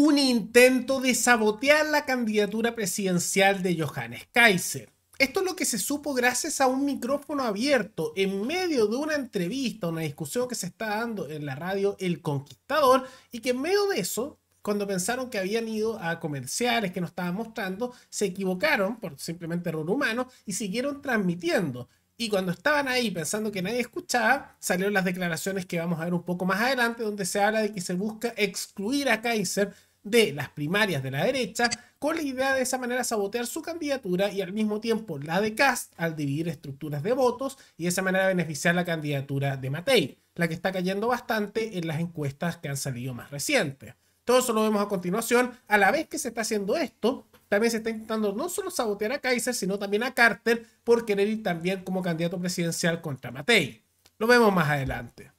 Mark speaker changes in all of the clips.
Speaker 1: un intento de sabotear la candidatura presidencial de Johannes Kaiser. Esto es lo que se supo gracias a un micrófono abierto en medio de una entrevista, una discusión que se está dando en la radio El Conquistador y que en medio de eso, cuando pensaron que habían ido a comerciales que no estaban mostrando, se equivocaron por simplemente error humano y siguieron transmitiendo. Y cuando estaban ahí pensando que nadie escuchaba, salieron las declaraciones que vamos a ver un poco más adelante, donde se habla de que se busca excluir a Kaiser de las primarias de la derecha, con la idea de esa manera sabotear su candidatura y al mismo tiempo la de Cast al dividir estructuras de votos y de esa manera beneficiar la candidatura de Matei, la que está cayendo bastante en las encuestas que han salido más recientes. Todo eso lo vemos a continuación. A la vez que se está haciendo esto, también se está intentando no solo sabotear a Kaiser, sino también a Carter por querer ir también como candidato presidencial contra Matei. Lo vemos más adelante.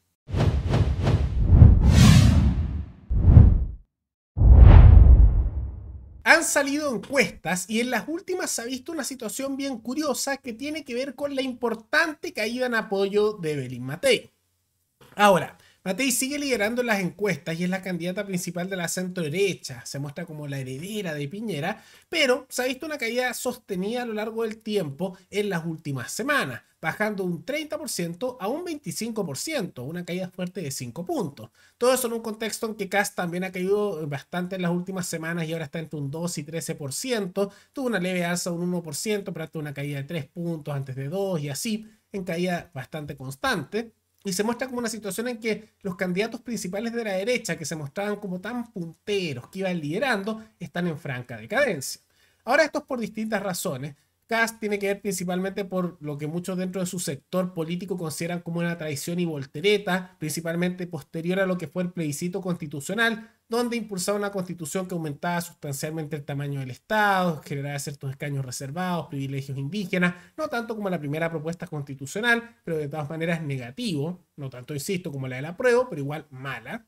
Speaker 1: han salido encuestas y en las últimas se ha visto una situación bien curiosa que tiene que ver con la importante caída en apoyo de Belín Matei. Ahora, Matei sigue liderando las encuestas y es la candidata principal de la centro derecha. Se muestra como la heredera de Piñera, pero se ha visto una caída sostenida a lo largo del tiempo en las últimas semanas, bajando un 30% a un 25%, una caída fuerte de 5 puntos. Todo eso en un contexto en que Cas también ha caído bastante en las últimas semanas y ahora está entre un 2 y 13%. Tuvo una leve alza de un 1%, pero tuvo una caída de 3 puntos antes de 2 y así, en caída bastante constante. Y se muestra como una situación en que los candidatos principales de la derecha, que se mostraban como tan punteros, que iban liderando, están en franca decadencia. Ahora esto es por distintas razones, cast tiene que ver principalmente por lo que muchos dentro de su sector político consideran como una traición y voltereta, principalmente posterior a lo que fue el plebiscito constitucional, donde impulsaba una constitución que aumentaba sustancialmente el tamaño del Estado, generaba ciertos escaños reservados, privilegios indígenas, no tanto como la primera propuesta constitucional, pero de todas maneras negativo, no tanto, insisto, como la del apruebo, pero igual mala.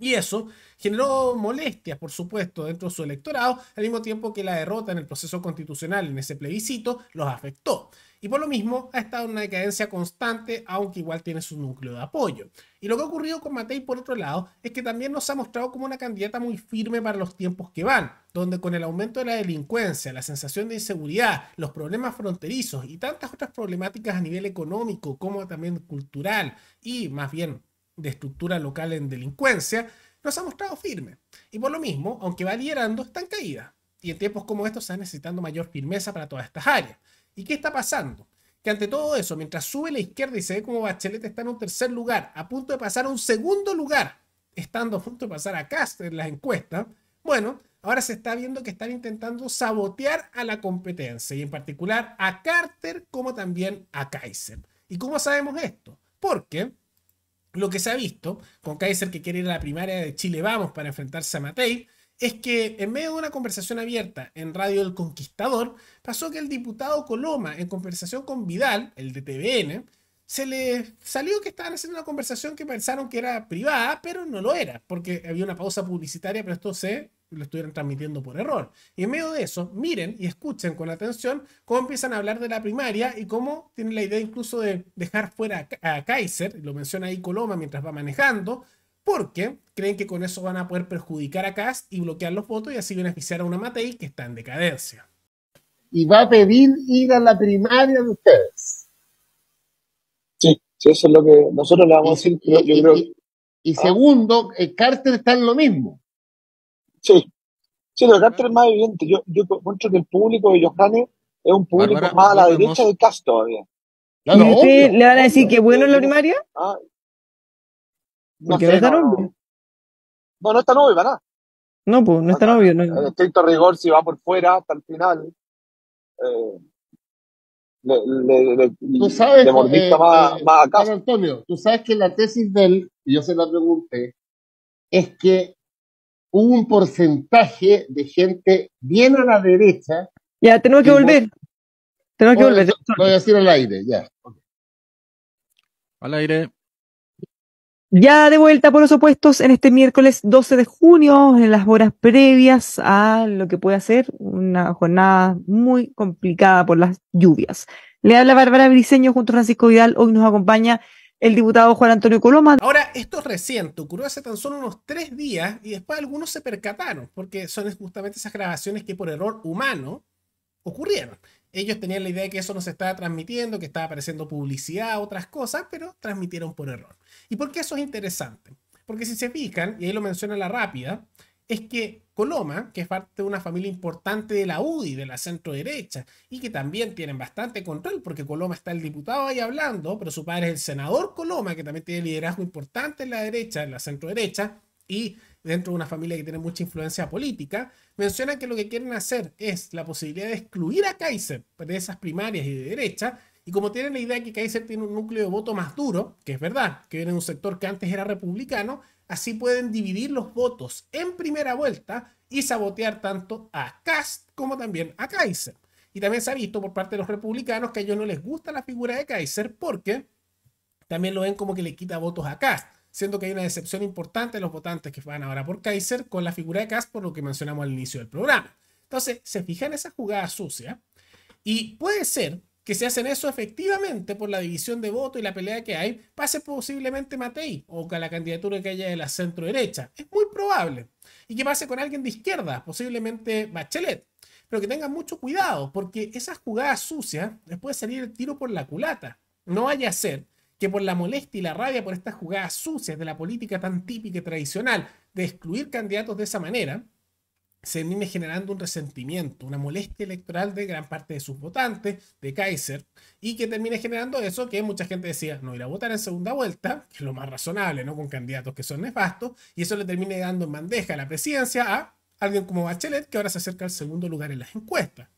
Speaker 1: Y eso generó molestias, por supuesto, dentro de su electorado, al mismo tiempo que la derrota en el proceso constitucional en ese plebiscito los afectó. Y por lo mismo ha estado en una decadencia constante, aunque igual tiene su núcleo de apoyo. Y lo que ha ocurrido con Matei, por otro lado, es que también nos ha mostrado como una candidata muy firme para los tiempos que van, donde con el aumento de la delincuencia, la sensación de inseguridad, los problemas fronterizos y tantas otras problemáticas a nivel económico como también cultural y más bien de estructura local en delincuencia, nos ha mostrado firme. Y por lo mismo, aunque va liderando, está en caída. Y en tiempos como estos se está necesitando mayor firmeza para todas estas áreas. ¿Y qué está pasando? Que ante todo eso, mientras sube la izquierda y se ve como Bachelet está en un tercer lugar, a punto de pasar a un segundo lugar, estando a punto de pasar a Caster en las encuestas, bueno, ahora se está viendo que están intentando sabotear a la competencia y en particular a Carter como también a Kaiser. ¿Y cómo sabemos esto? Porque lo que se ha visto con Kaiser que quiere ir a la primaria de Chile Vamos para enfrentarse a Matei es que en medio de una conversación abierta en Radio El Conquistador pasó que el diputado Coloma en conversación con Vidal, el de TVN, se le salió que estaban haciendo una conversación que pensaron que era privada, pero no lo era, porque había una pausa publicitaria, pero esto se lo estuvieran transmitiendo por error. Y en medio de eso, miren y escuchen con atención cómo empiezan a hablar de la primaria y cómo tienen la idea incluso de dejar fuera a Kaiser, lo menciona ahí Coloma mientras va manejando, porque creen que con eso van a poder perjudicar a Kass y bloquear los votos y así beneficiar a una Matei que está en decadencia. Y va a pedir ir a la primaria de ustedes. Sí, eso es lo que nosotros le vamos a decir. Y, yo, y segundo, Carter está en lo mismo Sí, sí, los Carter es más evidente. Yo, yo encuentro que el público de Johannes es un público más a la derecha del de todavía. le van a decir que bueno en la primaria? Ah, no, no, está novio no, no nada. No, pues, no está novio obvio. Eh, estricto rigor, si va por fuera hasta el final, eh, le, le, sabes, eh, eh, más, a Antonio, tú sabes que la tesis del, y yo se la pregunté, es que un porcentaje de gente bien a la derecha. Ya, tenemos que volver. Tenemos que volver. voy a decir al aire, ya. Al aire. Ya de vuelta por los opuestos en este miércoles 12 de junio, en las horas previas a lo que puede ser una jornada muy complicada por las lluvias. Le habla Bárbara Briseño junto a Francisco Vidal. Hoy nos acompaña el diputado Juan Antonio Coloma. Ahora, esto es reciente, ocurrió hace tan solo unos tres días y después algunos se percataron, porque son justamente esas grabaciones que por error humano ocurrieron. Ellos tenían la idea de que eso no se estaba transmitiendo, que estaba apareciendo publicidad, otras cosas, pero transmitieron por error. ¿Y por qué eso es interesante? Porque si se fijan, y ahí lo menciona la rápida, es que Coloma, que es parte de una familia importante de la UDI, de la centro derecha, y que también tienen bastante control, porque Coloma está el diputado ahí hablando, pero su padre es el senador Coloma, que también tiene liderazgo importante en la derecha, en la centro derecha, y dentro de una familia que tiene mucha influencia política, mencionan que lo que quieren hacer es la posibilidad de excluir a Kaiser de esas primarias y de derecha, y como tienen la idea que Kaiser tiene un núcleo de voto más duro, que es verdad, que viene de un sector que antes era republicano, Así pueden dividir los votos en primera vuelta y sabotear tanto a Cast como también a Kaiser. Y también se ha visto por parte de los republicanos que a ellos no les gusta la figura de Kaiser porque también lo ven como que le quita votos a Kast. siendo que hay una decepción importante de los votantes que van ahora por Kaiser con la figura de Cast por lo que mencionamos al inicio del programa. Entonces, se fijan en esa jugada sucia y puede ser que se hacen eso efectivamente por la división de voto y la pelea que hay, pase posiblemente Matei o que la candidatura que haya de la centro derecha. Es muy probable. Y que pase con alguien de izquierda, posiblemente Bachelet. Pero que tengan mucho cuidado, porque esas jugadas sucias les puede salir el tiro por la culata. No vaya a ser que por la molestia y la rabia por estas jugadas sucias de la política tan típica y tradicional de excluir candidatos de esa manera, se viene generando un resentimiento, una molestia electoral de gran parte de sus votantes, de Kaiser, y que termine generando eso que mucha gente decía, no ir a votar en segunda vuelta, que es lo más razonable, ¿no? Con candidatos que son nefastos, y eso le termine dando en bandeja a la presidencia a alguien como Bachelet, que ahora se acerca al segundo lugar en las encuestas.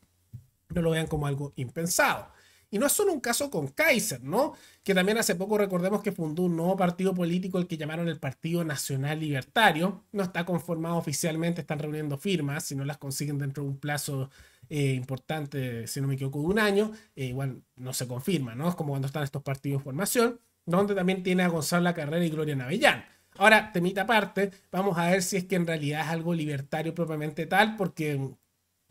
Speaker 1: No lo vean como algo impensado. Y no es solo un caso con Kaiser, ¿no? Que también hace poco recordemos que fundó un nuevo partido político, el que llamaron el Partido Nacional Libertario. No está conformado oficialmente, están reuniendo firmas, si no las consiguen dentro de un plazo eh, importante, si no me equivoco, de un año, eh, igual no se confirma, ¿no? Es como cuando están estos partidos en formación, donde también tiene a Gonzalo La Carrera y Gloria Navellán. Ahora, temita aparte, vamos a ver si es que en realidad es algo libertario propiamente tal, porque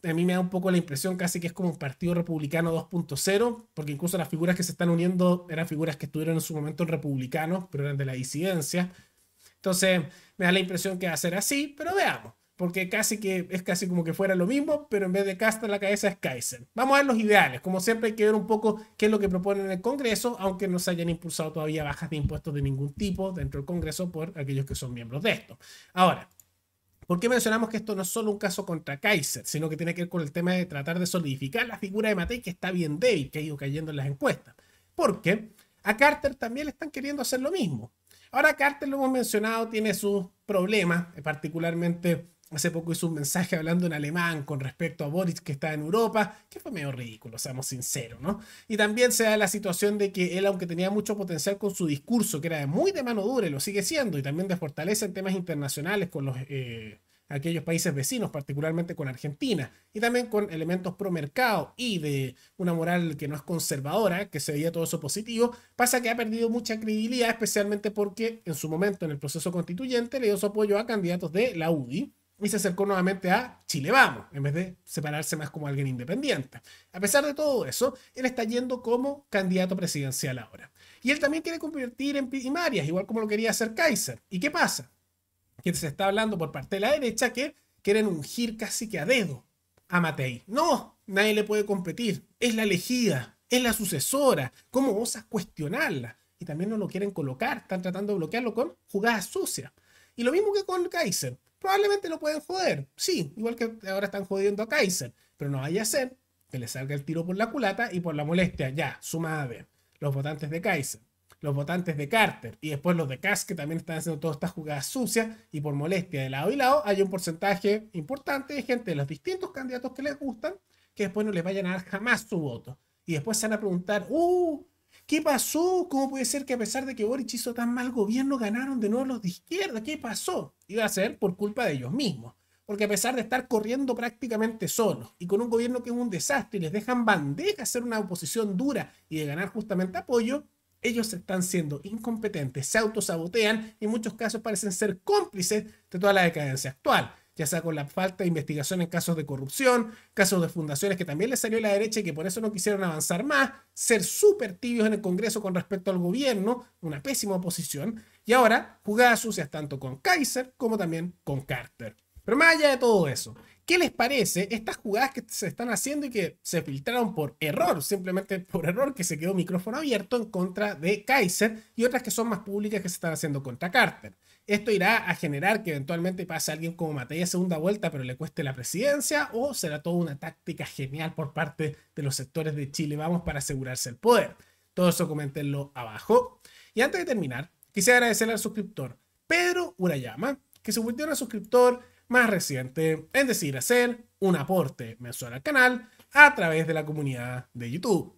Speaker 1: a mí me da un poco la impresión casi que es como un partido republicano 2.0, porque incluso las figuras que se están uniendo eran figuras que estuvieron en su momento republicanos, pero eran de la disidencia. Entonces, me da la impresión que va a ser así, pero veamos, porque casi que es casi como que fuera lo mismo, pero en vez de Casta la cabeza es Kaiser. Vamos a ver los ideales, como siempre hay que ver un poco qué es lo que proponen en el Congreso, aunque no se hayan impulsado todavía bajas de impuestos de ningún tipo dentro del Congreso por aquellos que son miembros de esto. Ahora, ¿Por qué mencionamos que esto no es solo un caso contra Kaiser, sino que tiene que ver con el tema de tratar de solidificar la figura de Matei, que está bien débil, que ha ido cayendo en las encuestas? Porque a Carter también le están queriendo hacer lo mismo. Ahora Carter, lo hemos mencionado, tiene sus problemas, eh, particularmente Hace poco hizo un mensaje hablando en alemán con respecto a Boris que está en Europa, que fue medio ridículo, seamos sinceros, ¿no? Y también se da la situación de que él, aunque tenía mucho potencial con su discurso, que era muy de mano dura y lo sigue siendo, y también de fortaleza en temas internacionales con los, eh, aquellos países vecinos, particularmente con Argentina, y también con elementos pro mercado y de una moral que no es conservadora, que se veía todo eso positivo, pasa que ha perdido mucha credibilidad, especialmente porque en su momento en el proceso constituyente le dio su apoyo a candidatos de la UDI y se acercó nuevamente a Chile Vamos, en vez de separarse más como alguien independiente. A pesar de todo eso, él está yendo como candidato presidencial ahora. Y él también quiere convertir en primarias, igual como lo quería hacer Kaiser. ¿Y qué pasa? Que se está hablando por parte de la derecha que quieren ungir casi que a dedo a Matei. No, nadie le puede competir. Es la elegida, es la sucesora. ¿Cómo osas cuestionarla? Y también no lo quieren colocar, están tratando de bloquearlo con jugadas sucias. Y lo mismo que con Kaiser probablemente lo pueden joder. Sí, igual que ahora están jodiendo a Kaiser. Pero no vaya a ser que le salga el tiro por la culata y por la molestia. Ya, suma a Los votantes de Kaiser, los votantes de Carter y después los de Cass que también están haciendo todas estas jugadas sucias y por molestia de lado y lado hay un porcentaje importante de gente de los distintos candidatos que les gustan que después no les vayan a dar jamás su voto. Y después se van a preguntar, uh, ¿Qué pasó? ¿Cómo puede ser que a pesar de que Boric hizo tan mal gobierno, ganaron de nuevo los de izquierda? ¿Qué pasó? Iba a ser por culpa de ellos mismos. Porque a pesar de estar corriendo prácticamente solos y con un gobierno que es un desastre y les dejan bandeja hacer una oposición dura y de ganar justamente apoyo, ellos están siendo incompetentes, se autosabotean y en muchos casos parecen ser cómplices de toda la decadencia actual ya sea con la falta de investigación en casos de corrupción, casos de fundaciones que también les salió a la derecha y que por eso no quisieron avanzar más, ser súper tibios en el Congreso con respecto al gobierno, una pésima oposición, y ahora jugadas sucias tanto con Kaiser como también con Carter. Pero más allá de todo eso, ¿qué les parece estas jugadas que se están haciendo y que se filtraron por error, simplemente por error que se quedó micrófono abierto en contra de Kaiser y otras que son más públicas que se están haciendo contra Carter? Esto irá a generar que eventualmente pase alguien como Matei segunda vuelta, pero le cueste la presidencia, o será toda una táctica genial por parte de los sectores de Chile, vamos, para asegurarse el poder. Todo eso coméntenlo abajo. Y antes de terminar, quisiera agradecer al suscriptor Pedro Urayama, que se volvió un suscriptor más reciente, es decir, hacer un aporte mensual al canal a través de la comunidad de YouTube.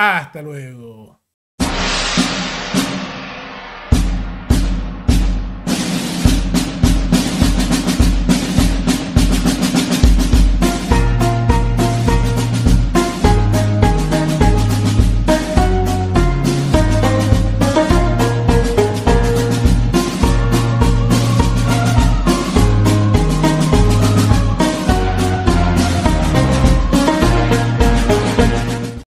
Speaker 1: Hasta luego.